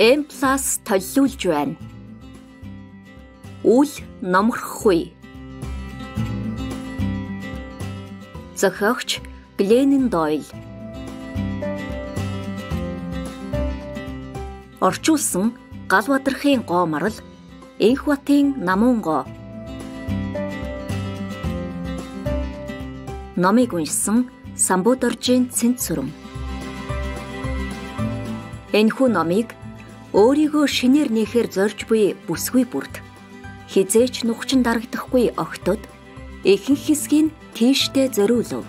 M+ толилуулж байна. Үл номорхгүй. Зохиогч Гленн Дойл. Орчуулсан Галбадрахын гоо марл Энх батын намуун гоо. Номыг уншсан Самбудоржийн Цэнт сүрэм. Энэхүү номыг өөрийгөө шинээр нээхээр зорж буй бүсгүй бүрд хизээч нухчин дарагдахгүй огтод ихэнх хэсгийг тийштэй зориулв.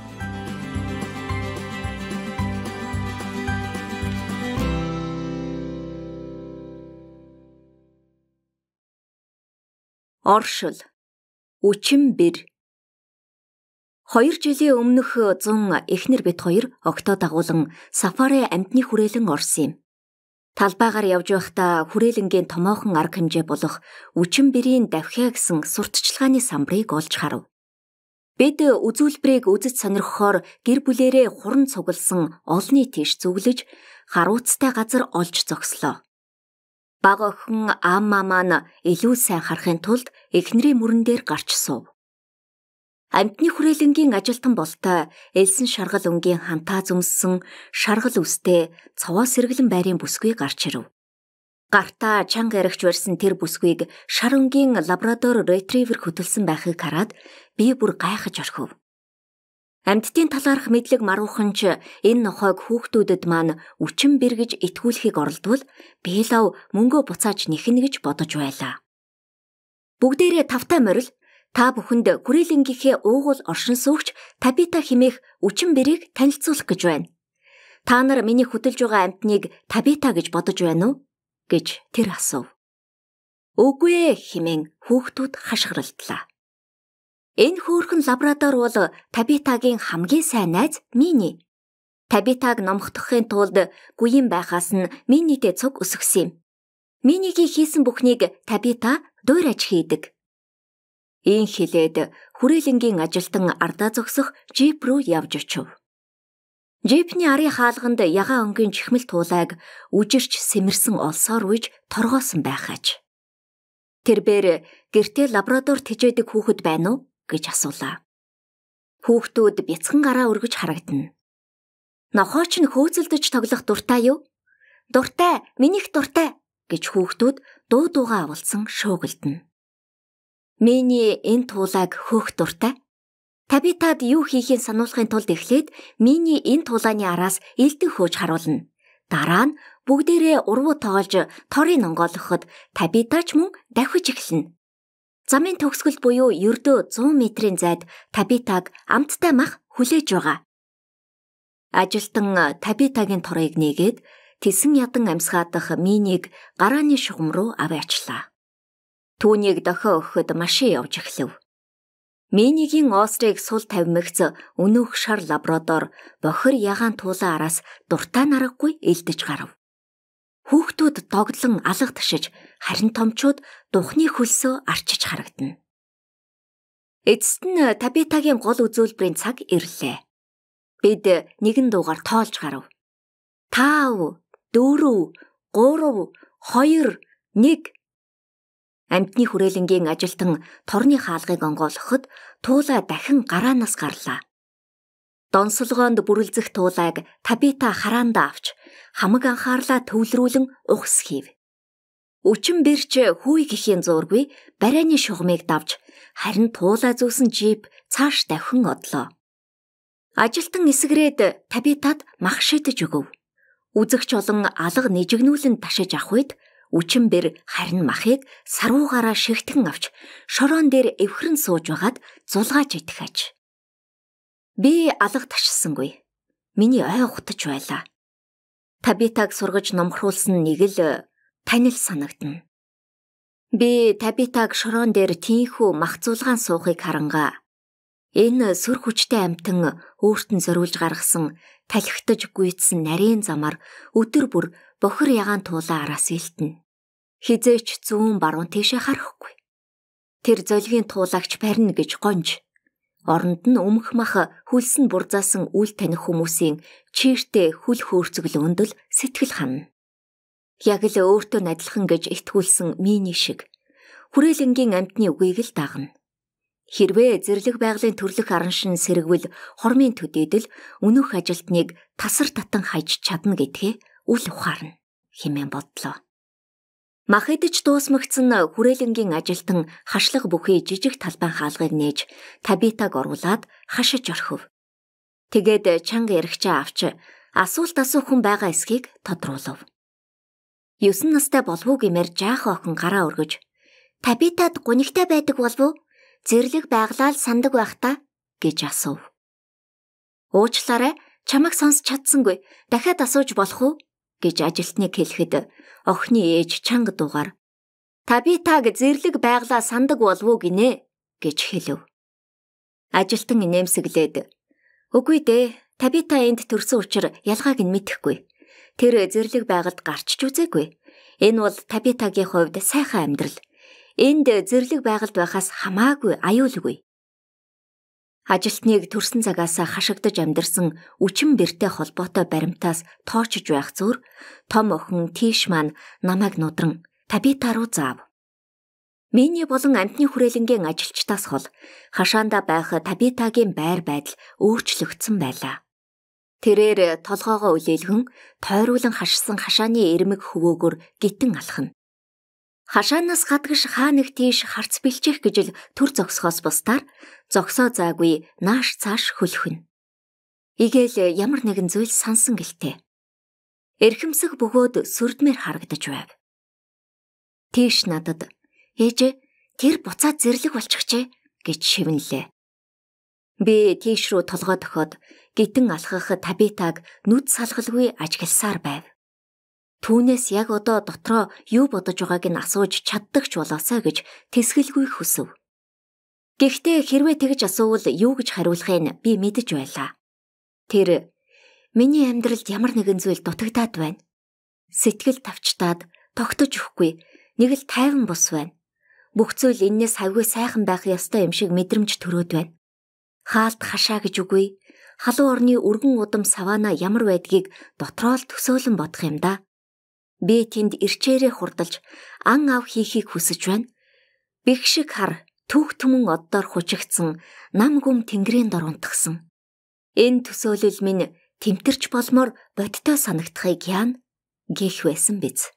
Оршил үчим бэр 2 жилийн өмнөх 100 эхнэр бит 2 октод агуулan Сафари амтны хүрээлэн орсон юм. Талбайгаар явж байхдаа хүрээлэнгийн томоохон арга хэмжээ болох үчэн бэрийн давхиа гэсэн сурталчилгааны самбарыг олж харав. Бид үзүүлбэрийг үзэж сонирхохоор гэр бүлэрээ хуран цугласан олны тийш зүглэж харууцтай газар олж зогслоо. Баг охин Амма маань илүү сайн харахын тулд эхнэрийн мөрөн дээр гарч суув. Амьтны хүрээлэнгийн ажилтан болтой элсэн шаргал өнгийн хамтаа зөмссөн шаргал үстэй цаваа сэргэлэн байрын бүсгүй гарч ирв. Гартаа чанга ярагч барьсан тэр бүсгүйг шар өнгийн лабрадор ретривер хөтөлсөн байхыг хараад би бүр гайхаж орхив. Амьтдын талаарх мэдлэг марвуханч энэ нохойг хүүхдүүдэд маань үчим бэргэж итгүүлэхийг оролдвол Бэлав мөнгөө буцааж нэхнэ гэж бодож байлаа. Бүгдээрээ тавтай морил Та бүхэнд Гүрэлингийнхээ уугуул оршин суугч Табита химээх үчин бэрийг танилцуулах гэж байна. Та нар миний хөтөлж байгаа амтныг Табита гэж бодож байна уу? гэж тэр асуув. Үгүй ээ химэн хүүхдүүд хашгиралдлаа. Энэ хөөрхөн лабрадор бол Табитагийн хамгийн сайн найз Мини. Табитаг номхдохын тулд гүйн байхаас нь Минидээ цог өсгсөн юм. Минигийн хийсэн бүхнийг Табита дуур аж хийдэг. Ийм хилээд хүрээлэнгийн ажилтан ардаа зогсох джип руу явж очив. Джипний ари хаалганд ягаан өнгийн чихмэл туулайг үжирч сэмэрсэн олсоор үйж торгоосон байхаач. Тэрбээр гэртээ лаборатори тэжээдэг хүүхэд байна уу гэж асуулаа. Хүүхдүүд бяцхан гараа өргөж харагдана. Нохооч нь хөөцөлдөж тоглох дуртай юу? Дуртай, минийх дуртай гэж хүүхдүүд дуу дуугаа авалцсан шөөгөлдөнө. Миний энэ туулааг хөөх дуртай. Табитад юу хийхээ сануулахын тулд эхлээд миний энэ туулааны араас элдэн хөөж харуулна. Дараа нь бүгдээрээ урвуу тоолж торыг онгоолгоход табитач мөн давхиж эхэлнэ. Замын төгсгөл буюу ердөө 100 метрийн зайд табитаг амттай мах хүлээж байгаа. Ажилтан э, табитагийн торыг нээгээд Тэсэн ядан амсгаадах минийг гарааны шугам руу аваачлаа. Түүнийг дохио өгөхөд машин явж эхлэв. Минигийн Острыг сул тавимэгц өнөөх шар лабрадор бохир ягаан туулаа араас дуртай наргагүй элдэж гарав. Хүүхдүүд догдлон алга ташиж, харин томчууд духны хөлсөө арчиж харагдана. Эцэст нь Табитагийн гол үзүүлбэрийн цаг ирлээ. Бид нэгэн дуугаар тоолж гарав. 5 4 3 2 1 Амьтны хүрээлэнгийн ажилтан торны хаалгыг онгойлгоход туула дахин гараанаас гарлаа. Донсолгоонд бүрэлзэх туулайг Табита хараанда авч хамаг анхаарлаа төвлөрүүлэн ухс хийв. Өчн бэрч хүй гэхийн зургүй барайны шугамыг давж харин туулаа зөөсөн джип цааш давхин одлоо. Ажилтан эсгрээд Табитад мах шидэж өгөв. Үзэгч олон алга нэжгнүүлэн ташиж авах үед үчэн бэр харин махыг саруугаараа шигтэн авч шорон дээр эвхрэн сууж байгаад зулгааж идэх аж. Би алга ташсангүй. Миний ой ухтаж байла. Табитаг сургаж номхруулсан нэг л э, танил санагдна. Би табитаг шорон дээр тийхүү мах зулгаан суухыг харангаа. Энэ сүр хүчтэй амтан өөрт нь зориулж гаргасан талхитж гүйцсэн нарийн замаар өдөр бүр бохор ягаан туулаа араас илтэнэ. Хизээч зүүн баруун тийшээ харахгүй. Тэр золгийн туулагч барина гэж гонж. Оронд нь өмх мах хүлсэн бурзаасан үл таних хүмүүсийн чииртэ хүл хөөрцөглөөндөл сэтгэл хана. Яг л өөртөө адилхан гэж итгүүлсэн миний шиг хүрээлэнгийн амтны үгийг л дагна. Хэрвээ зэрлэг байгалийн төрлөх араншин сэргвэл хормын төдийдл өнөх ажилтныг тасар татан хайж чадна гэдгээ үл ухаарна хэмээн бодлоо. Махидж дуусмагцсан хүрээлэнгийн ажилтан хашлах бүхий жижиг талбайн хаалгыг нээж табитаг оруулаад хашиж орхив. Тэгээд чанга ярагчаа авч асуулт асуух хүн байгаа эсхийг тодруулав. 9 настай болов уу гэмээр жаахан охин гараа өргөж "Табитад гунигтай байдаг болов уу? зэрлэг байглаал сандаг байх та гэж асуув. Уучлаарай, чамаг сонсч чадсангүй. Дахиад асууж болох уу? гэж ажилтныг хэлэхэд охины ээж чанга дуугар та би таг зэрлэг байглаа сандаг болов уу гинэ гэж хэлв. Ажилтан инээмсэглээд үгүй дээ та би та энд төрсөн учраас ялгааг нь мэдэхгүй. Тэр зэрлэг байгальд гарчч үзээгүй. Энэ бол та би тагийн хувьд сайхан амьдрал энд зэрлэг байгальд байхаас хамаагүй аюулгүй. Ажилтныг төрсэн цагаас хашигдаж амьдарсан үчим бэртэй холбоотой баримтаас тоочж байх зүр том охин Тиш маань намайг нудран табита руу заав. Миний болон амтны хүрээлэнгийн ажилчдаас хол хашаанда байх табитагийн байр байдал өөрчлөгдсөн байлаа. Тэрээр толгоогоо үлээлгэн тойруулан хашсан хашааны эрмэг хөвөөгөр гитэн алхна. Хашаанаас гадагш хаа нэг тийш харц бэлчих гэж л төр зогсохоос бусдаар зогсоо заагүй нааш цааш хөлхөн. Игэл ямар нэгэн зүйл сансан гэлтэй. Эрхэмсэх бөгөөд сүрдмээр харагдаж байв. Тийш надад ээжэ тэр буцаа зэрлэг болчихжээ гэж шивнэлээ. Би тийш рүү толгой дохиод гитэн алхах табитаг нүд салгалгүй ажигласаар байв түүнээс яг одоо дотроо юу бодож байгааг нь асууж чаддаг ч болоосаа гэж тэсгэлгүй хүсв. Гэхдээ хэрвээ тэгж асуувал юу гэж хариулахыг нь би мэдэж байлаа. Тэр миний амьдралд ямар нэгэн зүйл дутагдаад байна. Сэтгэл тавчтаад тогтож өгөхгүй нэг л тайван бус байна. Бүх зүйл энээс хавгүй сайхан байх ёстой юм шиг мэдрэмж төрөөд байна. Хаалт хашаа гэж үгүй. Халуун орны өргөн удам савана ямар байдгийг дотроо л төсөөлөн бодох юм да. Би тэнд ирчээрээ хурдалж ан ав хийхийг хүсэж байна. Бэх шиг хар түүх түмэн оддоор хучигдсан нам гүм тэнгэрийн дор унтгсан. Энэ төсөөлөл минь тэмтэрч болмоор бодтой санагдахыг яана гэх байсан биз.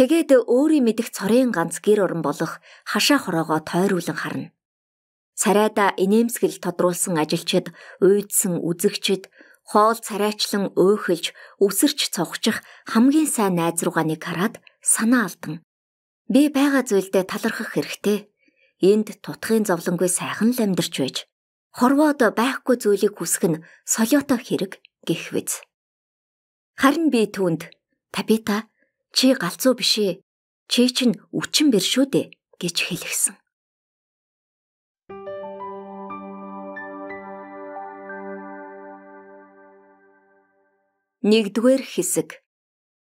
Тэгээд өөрийн мэдих цорын ганц гэр орон болох хашаа хороогоо тойруулан харна. Царайда инээмсгэл тодруулсан ажилчид, уйдсан үзэгчд, хоол царайчлан өөхөлж, өвсөрч цохчих хамгийн сайн найз руугаа нэг хараад санаа алдан. Би байгаа зүйлдээ талархах хэрэгтэй. Энд тутхын зовлонгүй сайхан л амьдарч байж, хорвоод байхгүй зүйлийг хүсэх нь солиото хэрэг гих биз. Харин би түүнд "Табита, чи галзуу биш ээ. Чи чинь үчин бэр шүү дээ" гэж хэлгсэн. Нэгдүгээр хэсэг.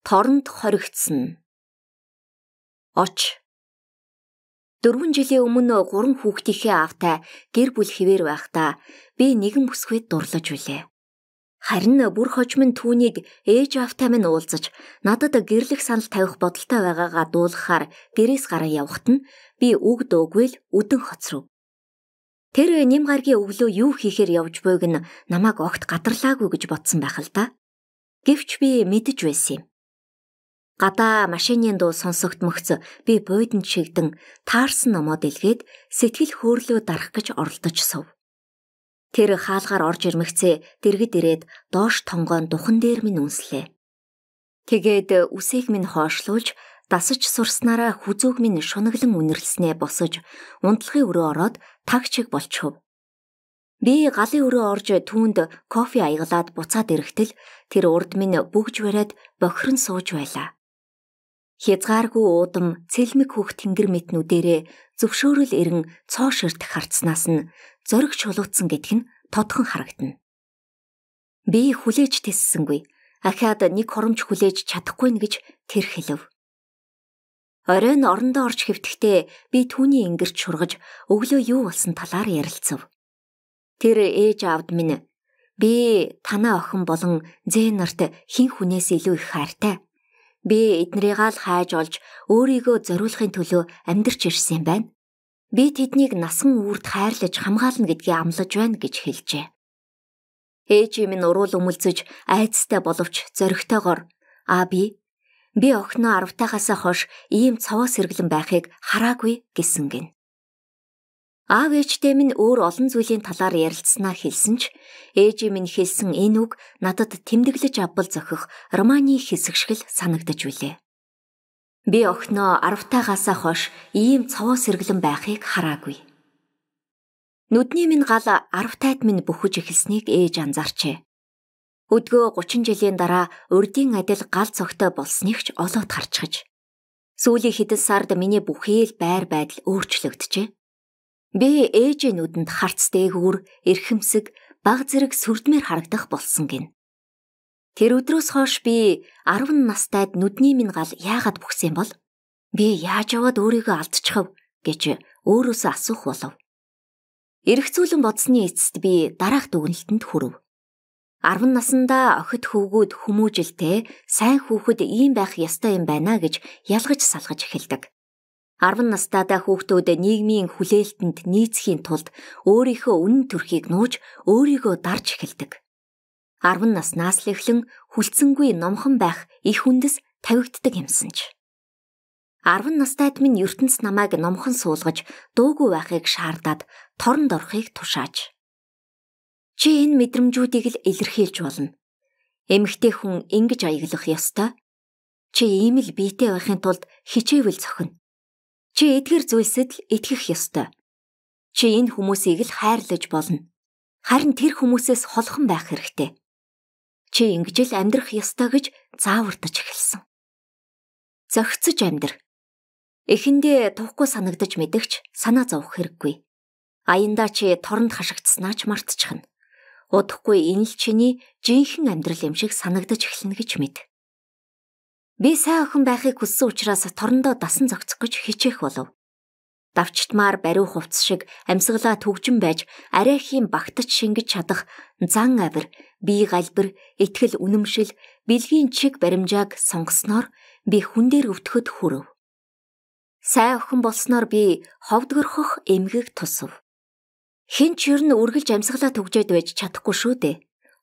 Торонд хоригдсон. Оч. Дөрвөн жилийн өмнө гурван хүүхдийнхээ автай гэр бүл хിവэр байхдаа би нэгэн бүсгүйд дурлаж үлээ. Харин бүр хожим нь түүнийг ээж автай минь уулзаж надад гэрлэх санал тавих бодолтой байгаагаа дуулгахаар гэрээс гараа явхад нь би үг дуугүй л өдөн хоцров. Тэр нэм гаргийн өглөө юу хийхээр явж буйг нь намайг огт гадарлаагүй гэж бодсон байх л да. Гэвч би мэдэж байсан юм. Гадаа машины дуу сонсогдмөгц би буудан чигдэн таарсан номоод илгээд сэтгэл хөөрлөө дарах гэж оролдож сув. Тэр хаалгаар орж ирмэгцээ дэргэд ирээд доош тонгоон духан дээр минь үнслээ. Тэгээд үсэйг минь хоошлуулж дасаж сурснараа хүзүүг минь шунаглан үнэрлснээ босож унтлагын өрөө ороод таг чиг болчихв. Би галын өрөө орж түүнд кофе аяглаад буцаад эрэхтэл тэр урд минь бүгж бариад бохирн сууж байлаа. Хязгааргүй уудам цэлмэг хөх тэнгэр мэтнүүдэрээ зөвшөөрөл ирэн цоо ширт харцнаас нь зөрг чулуутсан гэдг нь тодхон харагдана. Би хүлээж тэлсэнгүй. Ахаад нэг хоромж хүлээж чадахгүй нь гэж тэр хэлв. Оройн орондоо орж хөвтөхдөө би түүний ингэрч шургаж өглөө юу болсон талаар ярилцав. Тэр ээж аавд минь би танаа охин болон зээ нарт хин хүнээс илүү их хайртай. Би эднэрийгаа л хайж олж өөрийгөө зориулахын төлөө амьдарч ирсэн юм байна. Би тэднийг насан үрд хайрлаж хамгаална гэдгийг амлаж байна гэж хэлжээ. Ээж минь уруул өмөлцөж айцтай боловч зоригтойгоор аа би би охиноо 10 тахаас хойш ийм цаваа сэргэлэн байхыг хараагүй гэсэн гин. Аав ээжтэй минь өөр олон зүйлийн талаар ярилцсанаа хэлсэн ч ээжийн минь хэлсэн энэ үг надад тэмдэглэж авбал зохих романы хэсэг шиг л санагдаж билээ. Би огноо 10 таагаасаа хойш ийм цовоо сэргэлэн байхыг хараагүй. Нүдний минь гал 10 тайд минь бөхөж эхэлснийг ээж анзаарчээ. Өдгөө 30 жилийн дараа урдийн адил гал цогтой болсныг ч олоод харчихж. Сүүлийн хэдэн сард миний бүхий л байр байдал өөрчлөгдөжээ. Би ээжийнүүдэнд харц дээгүүр, эрхэмсэг, баг зэрэг сүрдмээр харагдах болсон гин. Тэр өдрөөс хойш би 10 настайд нүдний минь гал яагаад бүхсэн бол би яаж яваад өөрийгөө алдчихав гэж өөрөөсөө асуух болов. Эргцүүлэн бодсны эцэст би дараах дүгнэлтэнд хүрэв. 10 наснда охид хөвгүүд хүмүүжилтэй сайн хүүхэд ийм байх ёстой юм байна гэж ялгаж салгаж эхэлдэг. 10 настайдаа хүүхдүүд нийгмийн хүлээлтэнд нийцхийн тулд өөрийнхөө үнэн төрхийг нууж өөрийгөө дарж эхэлдэг. 10 наснаас л эхлэн хүлцэнгүй номхон байх их үндэс тавигддаг юмсанч. 10 настайд минь ертөнц намайг номхон суулгаж дуугүй байхыг шаардаад торн дорхыг тушааж. Чи энэ мэдрэмжүүдийг л илэрхийлж болно. Эмэгтэй хүн ингэж аяглах ёстой. Чи ийм л биетэй байхын тулд хичээвэл зохино. Чи эдгэр зүйлсэд л итгэх ёстой. Чи энэ хүмүүсийг л хайрлаж болно. Харин тэр хүмүүсээс холхон байх хэрэгтэй. Чи ингэж л амьдрах ёстой гэж заавартаж эхэлсэн. Зохицож амьдр. Эхэндээ тухгүй санагдаж мэдэгч санаа зовх хэрэггүй. Аяндаа чи торонд хашигдсанаа ч мартчихна удахгүй энэ л чиний жинхэнэ амьдрал юм шиг санагдаж эхэлнэ гэж мэд. Би сайн охин байхыг хүссэн учраас торндоо дасан зогцох гэж хичээх болов. Давчтмаар бариу хувц шиг амьсгалаа төгжин байж арайхийн багтаж шингэж чадах зан авир, бие галбир, итгэл үнэмшил, бэлгийн чиг баримжааг сонгосноор би хүн дээр өвтгөхөд хүрв. Сайн охин болсноор би ховдгорхох эмгэг тусав. Хин ч юу н үргэлж амьсгалаа төгжээд байж чадахгүй шүү дээ.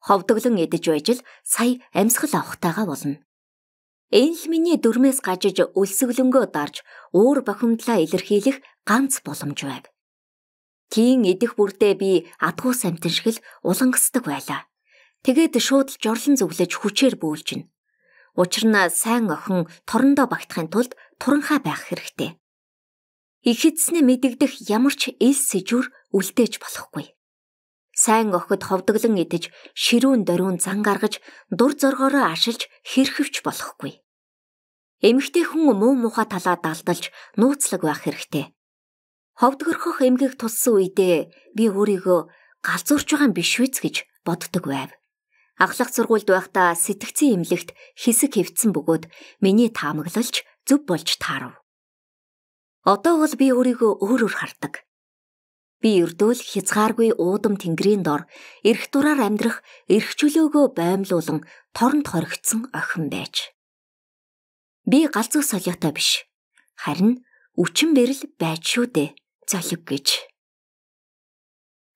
Ховдоглон идэж байж л сая амьсгал авахтайгаа болно. Энэ л миний дүрмээс гажиж өлсгөлөнгөө дарж өөр бохимдлаа илэрхийлэх ганц боломж байв. Тийм идэх бүрдээ би адгуу самтан шиг л улангасдаг байлаа. Тэгээд шууд л жорлон зүглэж хүчээр бөөлжин. Учир нь сайн охин торондоо багтахын тулд туранхай байх хэрэгтэй. Их эзснээ мэдэгдэх ямар ч ил сэжүр үлдээж болохгүй сайн охид ховдоглон идэж, ширүүн дөрүүн зан гаргаж, дур зоргоороо ашиглаж хэрхэвч болохгүй. Эмэгтэй хүн муу муха талаа далдалж нууцлаг байх хэрэгтэй. Ховдгорхох эмгэг туссан үедээ би өөрийгөө галзуурч байгаа юм биш үү гэж боддог байв. Ахлах сургуульд байхдаа сэтгцэн имлэгт хэсэг хэвцэн бөгөөд миний таамаглалч зүв болж таарав. Одоо бол би өөрийгөө өөрөөр хардаг. Би өрдөөл хязгааргүй уудам тэнгэрийн дор эрх дураар амьдрах эрх чөлөөгөө баймлуулан торонд хоригдсон охин байж. Би галзуу солиотой биш. Харин үчин бэрл байж шүү дээ. Золиг гэж.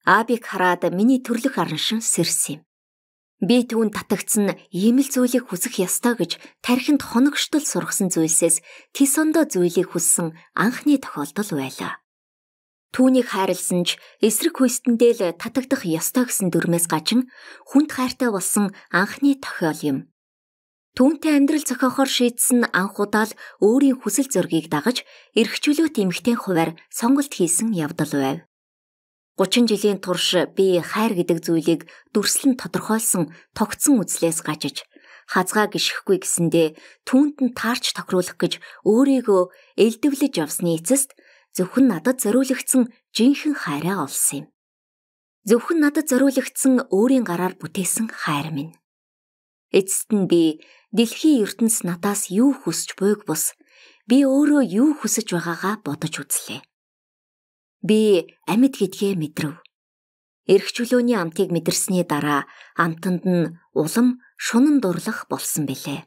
Абиг хараад миний төрлөх араншин сэрс юм. Би түүн татагдсан ийм л зүйлийг хүсэх ёстой гэж тархинд хоногштол сургасан зүйлсээс тисондо зүйлийг хүссэн анхны тохиолдол байлаа. Түүнийг хайрлсан ч эсрэг хүйстэндээ л татагдах ёстой гэсэн дүрмээс гажин хүнд хайртай болсон анхны тохиол юм. Түүнтэй амьдрал зохиохоор шийдсэн анх удаа л өөрийн хүсэл зургийг дагаж эрхчлөөт эмгтэн хуваар сонголт хийсэн явдал байв. 30 жилийн турш би хайр гэдэг зүйлийг дүрслэн тодорхойлсон тогтсон үзлээс гажиж хазгаа гიშхгүй гэсэндэ түүнд нь таарч тохируулах гэж өөрийгөө элдвлэж явсны эцэст зөвхөн надад зориулагдсан жинхэнэ хайраа олсон юм. Зөвхөн надад зориулагдсан өөрийн гараар бүтээсэн хайр минь. Эцэст нь би дэлхийн ертөнц надаас юу хүсж буйг бус би өөрөө юу хүсэж байгаагаа бодож үзлээ. Би амьд гэдгээ мэдрэв. Ирэх чөлөөний амтыг мэдэрсний дараа амтанд нь улам шунан дурлах болсон билээ.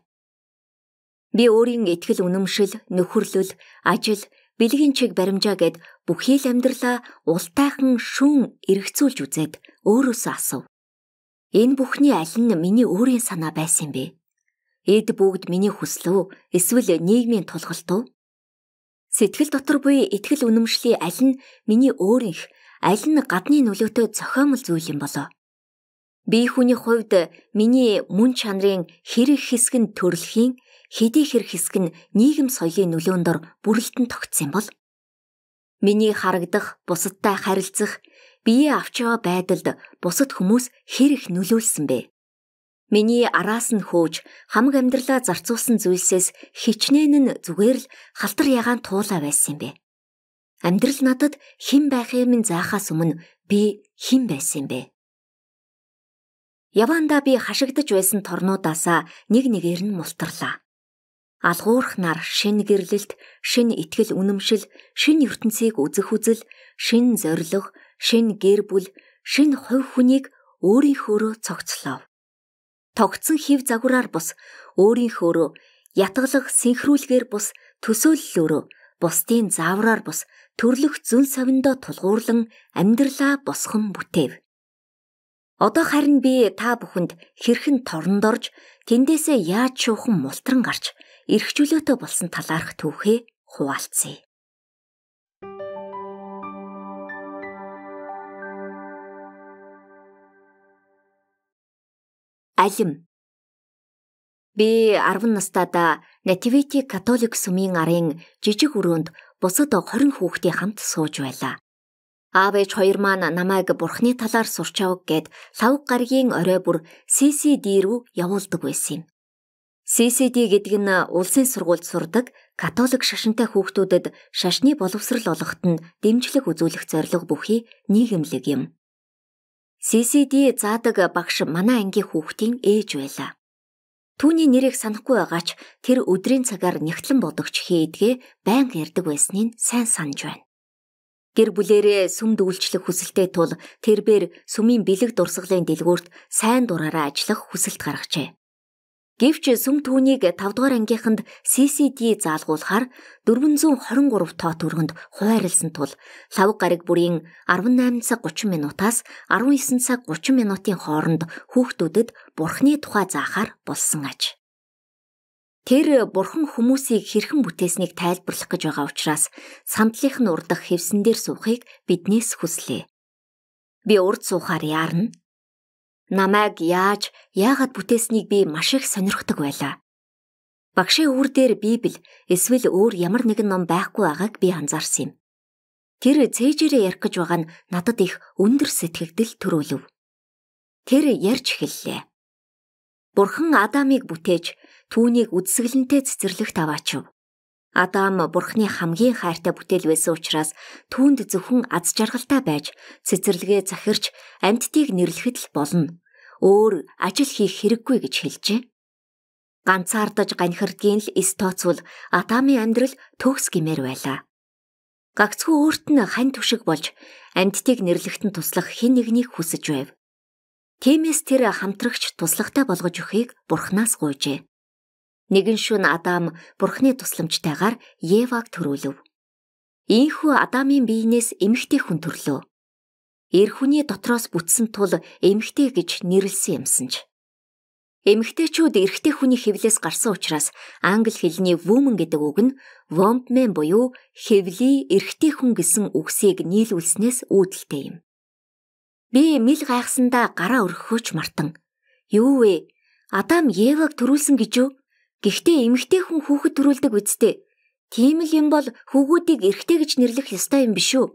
Би өөрийн ихтгэл үнэмшил, нөхөрлөл, ажил, бэлгийн чиг баримжаа гэд бүхий л амьдралаа ултайхан шүн эргцүүлж үзээд өөрөөсөө асуув. Энэ бүхний аль нь миний өөрийн санаа байсан бэ? Эд бүгд миний хүслв эсвэл нийгмийн тулгалтуу? Сэтгэл дотор буй итгэл үнэмшлийн аль нь миний өөрийнх, аль нь гадны нөлөөтэй зохиомл зүйл юм болоо? Би хүний хувьд миний мөн чанарын хэрэг хэсэг нь төрөлхийн хэдий хэр хэсэг нь нийгэм соёлын нөлөөндөр бүрэлдэн тогтсон бол миний харагдах, бусадтай харилцах, биеэ авч яваа байдалд бусад хүмүүс хэр их нөлөөлсөн бэ? Миний араас нь хөөж хамаг амьдралаа зарцуулсан зүйлсээс хичнээн нь зүгээр л халтар ягаан туулаа байсан юм бэ. Амьдрал надад хэн байх юм заахаас өмнө би хэн байсан юм бэ? Яванда би хашигдж байсан торнуудаасаа нэг нэгээр нь мултарлаа. Алгуурх нар шин гэрлэлт, шин итгэл үнэмшил, шин ертөнцийг үзэх үзэл, шин зориг, шин гэр бүл, шин хувь хүнийг өөрийнхөөрөө цогцлоо. Тогтсон хев загвараар бус өөрийнхөөрөө ятгалах синхруулгээр бус төсөөллөөрөө бусдын заавраар бус төрлөх зүн савиндо тулгуурлан амьдралаа босгон бүтээв. Одоо харин би та бүхэнд хэрхэн торнд орж тэндээсээ яаж шуухан мултран гарч эрхчлөөтэй болсон талаарх түүхээ хуваалцъя. Алим Би 10 настайдаа Nativity Catholic сүмийн арын жижиг өрөөнд бусад 20 хүүхдийн хамт сууж байлаа. Аав ээж хоёр маань намайг бурхны талаар сурч авах гээд лав гаргийн орой бүр CCD рүү явуулдаг байсан юм. CCD гэдэг нь улсын сургуульд сурдаг католик шашинтай хүүхдүүдэд шашны боловсрал олгоход нь дэмжлэг үзүүлэх зорилго бүхий нийгэмлэг юм. CCD заадаг багш манай ангийн хүүхдийн ээж байлаа. Түүний нэрийг санахгүй байгаач тэр өдрийн цагаар нягтлан бодогч хээдгээ байн ярддаг байсныг сайн санаж байна. Гэр бүлэрээ сүм дүүлчлэх хүсэлтэй тул тэрбээр сүмийн бэлэг дурсгалын дэлгүүрт сайн дураараа ажиллах хүсэлт гаргажээ. Гэвч сүм түүнийг 5 дугаар ангийнханд CCD заалгуулахаар 423 тоо төгрөгөнд хуваарлсан тул лавг гараг бүрийн 18 цаг 30 минутаас 19 цаг 30 минутын хооронд хүүхдүүдэд бурхны тухай заахаар болсон аж. Тэр бурхан хүмүүсийг хэрхэн бүтээснийг тайлбарлах гэж байгаа учраас сандлих нь урдах хевсэн дээр суухыг биднээс хүслээ. Би урд суухаар яарна намайг яаж яагаад бүтээснийг би маш их сонирхдаг байлаа. Багшийн үр дээр Библи эсвэл өөр ямар нэгэн ном байхгүй байгааг би анзаарсан юм. Тэр цээжээрээ ярих гэж байгаа нь надад их өндөр сэтгэгдэл төрүүлв. Тэр ярьж эхэллээ. Бурхан Адамыг бүтээж түүнийг үдсгэлэнтэй цэцэрлэгт аваачив. Адам бурхны хамгийн хайртай бүтээл байсан учраас түүнд зөвхөн аз жаргалтай байж цэцэрлэгээ захирч амьтдыг нэрлэхэд л болно. Өөр ажил хийх хэрэггүй гэж хэлжээ. Ганцаардаж ганхирдгийн л эс тооцвол Адамын амьдрал төгс гимээр байлаа. Гагцгүй өөрт нь хань түшиг болж амьтдыг нэрлэхтэн туслах хэн нэгнийг хүсэж байв. Тиймээс тэр хамтрагч туслахтай болгож өхийг бурхнаас гуйжээ. Нэгэн шүн Адам Бурхны тусламжтайгаар Еваг төрүүлв. Ийхүү Адамын биенээс эмэгтэй хүн төрлөө. Эр хүний дотроос бүтсэн тул эмэгтэй гэж нэрлсэн юмсан ч. Эмэгтэйчүүд эрэгтэй хүний хевлээс гарсан учраас англи хэлний woman гэдэг үг нь woman буюу хевли эрэгтэй хүн гэсэн үгсийг нийлүүлснээс үүдэлтэй юм. Би мэл гайхсандаа гараа өргөхөөч мартан. Юу вэ? Адам Еваг төрүүлсэн гэж юу? Гэхдээ эмэгтэй хүн хүүхэд төрүүлдэг үсттэй. Тийм л юм бол хүүгүүдийг эрэгтэй гэж нэрлэх ёстой юм биш үү?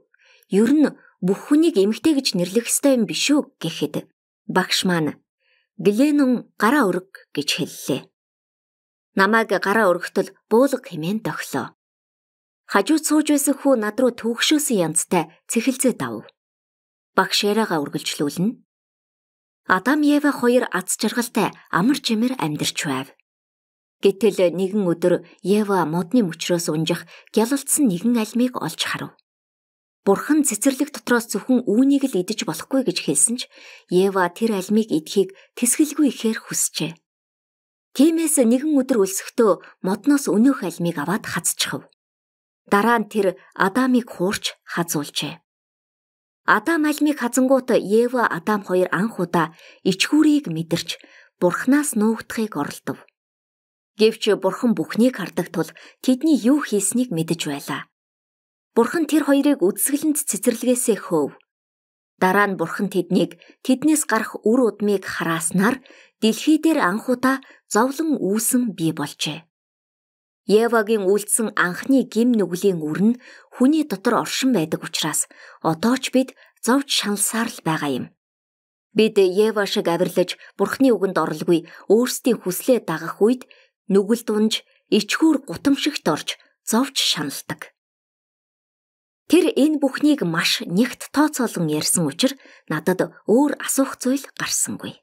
Ер нь бүх хүнийг эмэгтэй гэж нэрлэх ёстой юм биш үү гэхэд багш маань Гленон гараа өрг гэж хэллээ. Намайг гараа өргөтөл буулга хэмээн дохлоо. Хажууд сууж байсан хүү над руу төвөгшөөсөн янзтай цэхэлзээ дав. Багш яриагаа үргэлжлүүлнэ. Адам Ева хоёр аз жаргалтай амар жимэр амьдарч байв. Гэтэл нэгэн өдөр Ева модны мөчрөөс унжих гялалтсан нэгэн альмийг олж харав. Бурхан цэцэрлэг дотроос зөвхөн үүнийг л идэж болохгүй гэж хэлсэн ч Ева тэр альмийг идэхийг тэсгэлгүй ихээр хүсжээ. Тиймээс нэгэн өдөр өлсөхдөө модноос өнөөх альмийг аваад хазчихв. Дараа нь тэр Адамыг хуурч хазуулжээ. Адам альмийг хазангуут Ева Адам хоёр анх удаа ичхүүрийг мэдэрч Бурханаас нуугдахыг оролдов. Гэвч бурхан бүхнийг хардаг тул тэдний юу хийснийг мэдэж байлаа. Бурхан тэр хоёрыг үдсгэлэнд цэцэрлэгээсээ хөөв. Дараа нь бурхан тэднийг тэднээс гарах үр удмыг харааснаар дэлхий дээр анхудаа зовлон үүсэн бий болжээ. Евагийн үлдсэн анхны гим нүглийн үр нь хүний дотор оршин байдаг учраас одоо ч бид зовж шаналсаар л байгаа юм. Бид Ева шиг авирлаж бурхны үгэнд оролгүй өөрсдийн хүслээ дагах үед нүгэл дунж, ичхүүр гутамшигт орж зовж шаналдаг. Тэр энэ бүхнийг маш нэгт тооцоолон ярьсан учраас надад өөр асуух зүйл гарсангүй.